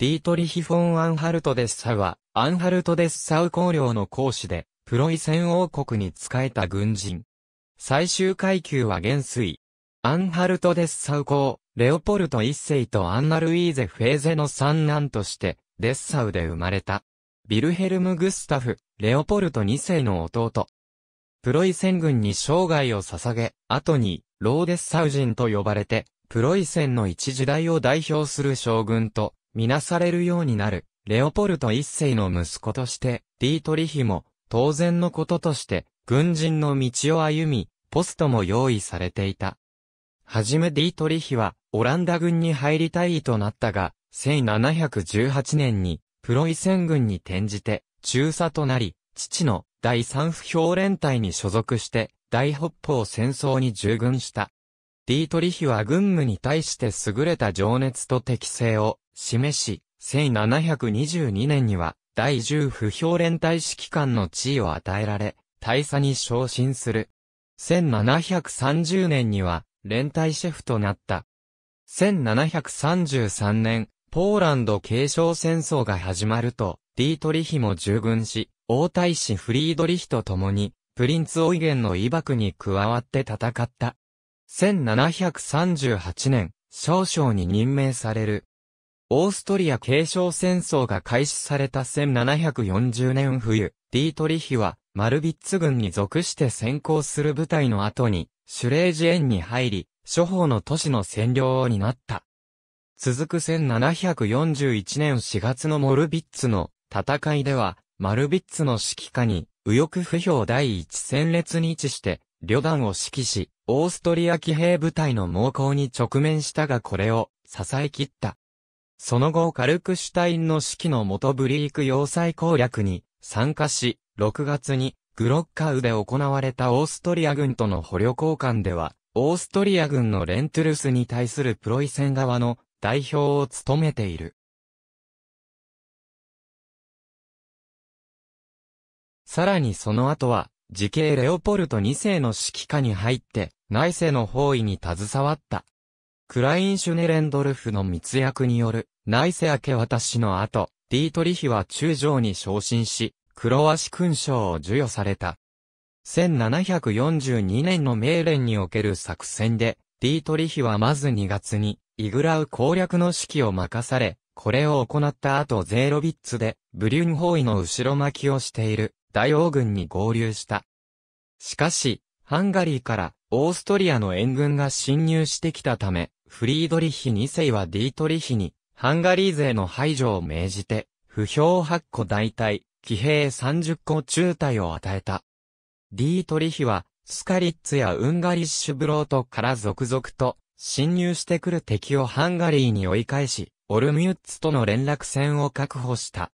ディートリヒ・フォン・アンハルト・デッサウは、アンハルト・デッサウ公領の公使で、プロイセン王国に仕えた軍人。最終階級は元帥。アンハルト・デッサウ公、レオポルト一世とアンナ・ルイーゼ・フェーゼの三男として、デッサウで生まれた。ビルヘルム・グスタフ、レオポルト二世の弟。プロイセン軍に生涯を捧げ、後に、ローデッサウ人と呼ばれて、プロイセンの一時代を代表する将軍と、みなされるようになる、レオポルト一世の息子として、ディートリヒも、当然のこととして、軍人の道を歩み、ポストも用意されていた。はじめディートリヒは、オランダ軍に入りたいとなったが、1718年に、プロイセン軍に転じて、中佐となり、父の第三不評連隊に所属して、大北方戦争に従軍した。ディートリヒは軍務に対して優れた情熱と適性を示し、1722年には、第10不評連隊指揮官の地位を与えられ、大佐に昇進する。1730年には、連隊シェフとなった。1733年、ポーランド継承戦争が始まると、ディートリヒも従軍し、王太子フリードリヒと共に、プリンツ・オイゲンの威爆に加わって戦った。1738年、少将に任命される。オーストリア継承戦争が開始された1740年冬、ディートリヒは、マルビッツ軍に属して先行する部隊の後に、シュレージエンに入り、諸方の都市の占領を担った。続く1741年4月のモルビッツの戦いでは、マルビッツの指揮下に、右翼不評第一戦列に位置して、旅団を指揮し、オーストリア騎兵部隊の猛攻に直面したがこれを支え切った。その後カルクシュタインの指揮の元ブリーク要塞攻略に参加し、6月にグロッカウで行われたオーストリア軍との捕虜交換では、オーストリア軍のレントゥルスに対するプロイセン側の代表を務めている。さらにその後は、時系レオポルト2世の指揮下に入って、内世の包囲に携わった。クライン・シュネレンドルフの密約による、内世明け渡しの後、ディートリヒは中将に昇進し、クロワシ勲章を授与された。1742年の命令における作戦で、ディートリヒはまず2月に、イグラウ攻略の指揮を任され、これを行った後ゼーロビッツで、ブリュン包囲の後ろ巻きをしている、大王軍に合流した。しかし、ハンガリーからオーストリアの援軍が侵入してきたため、フリードリヒ2世はディートリヒに、ハンガリー勢の排除を命じて、不評8個大隊、騎兵30個中隊を与えた。ディートリヒは、スカリッツやウンガリッシュブロートから続々と、侵入してくる敵をハンガリーに追い返し、オルミュッツとの連絡線を確保した。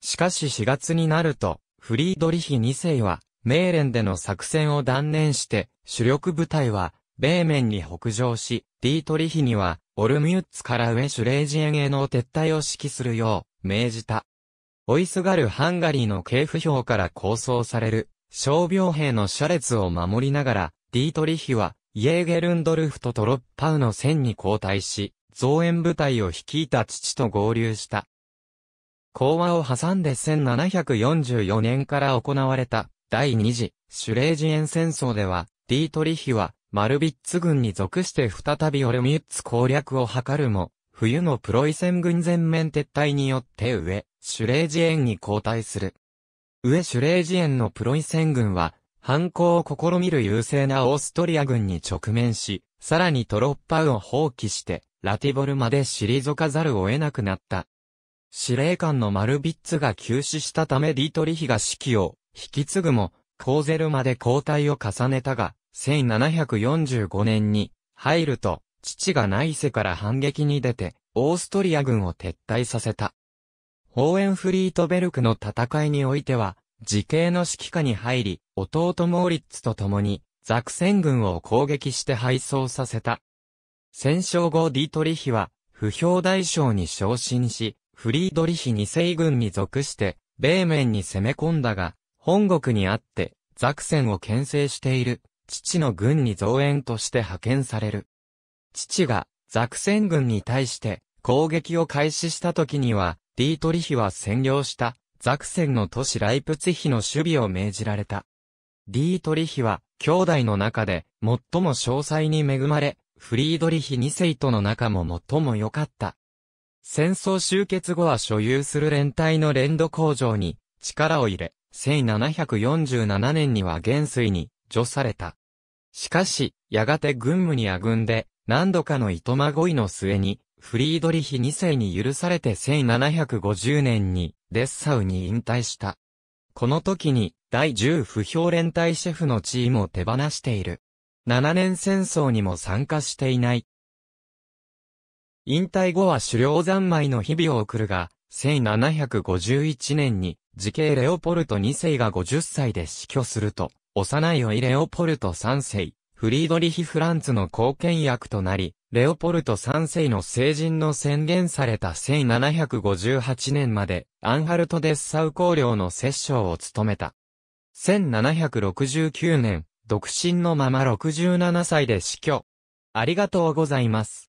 しかし4月になると、フリードリヒ2世は、メーレンでの作戦を断念して、主力部隊は、米面に北上し、ディートリヒには、オルミュッツからウェシュレージエンへの撤退を指揮するよう、命じた。追いすがるハンガリーの系譜表から構想される、傷病兵の車列を守りながら、ディートリヒは、イエーゲルンドルフとトロッパウの戦に交代し、増援部隊を率いた父と合流した。講和を挟んで1744年から行われた第二次シュレージエン戦争では、ディートリヒはマルビッツ軍に属して再びオルミュッツ攻略を図るも、冬のプロイセン軍全面撤退によって上、シュレージエンに交代する。上シュレージエンのプロイセン軍は、反抗を試みる優勢なオーストリア軍に直面し、さらにトロッパウを放棄して、ラティボルまで退かざるを得なくなった。司令官のマルビッツが急死したためディトリヒが指揮を引き継ぐも、コーゼルまで交代を重ねたが、1745年に入ると、父が内世から反撃に出て、オーストリア軍を撤退させた。ホーエンフリートベルクの戦いにおいては、時系の指揮下に入り、弟モーリッツと共に、ザクセン軍を攻撃して敗走させた。戦勝後ディトリヒは、不評大将に昇進し、フリードリヒ二世軍に属して、米面に攻め込んだが、本国にあって、ザクセンを牽制している父の軍に増援として派遣される。父がザクセン軍に対して攻撃を開始した時には、ディートリヒは占領したザクセンの都市ライプツヒの守備を命じられた。ディートリヒは兄弟の中で最も詳細に恵まれ、フリードリヒ2世との仲も最も良かった。戦争終結後は所有する連帯の連土工場に力を入れ、1747年には元帥に除された。しかし、やがて軍務にあぐんで、何度かの糸まごいの末に、フリードリヒ2世に許されて1750年に、デッサウに引退した。この時に、第10不評連隊シェフの地位も手放している。7年戦争にも参加していない。引退後は狩猟三昧の日々を送るが、1751年に、時系レオポルト2世が50歳で死去すると、幼いおいレオポルト3世、フリードリヒ・フランツの貢献役となり、レオポルト3世の成人の宣言された1758年まで、アンハルト・デッサウ公領の摂政を務めた。1769年、独身のまま67歳で死去。ありがとうございます。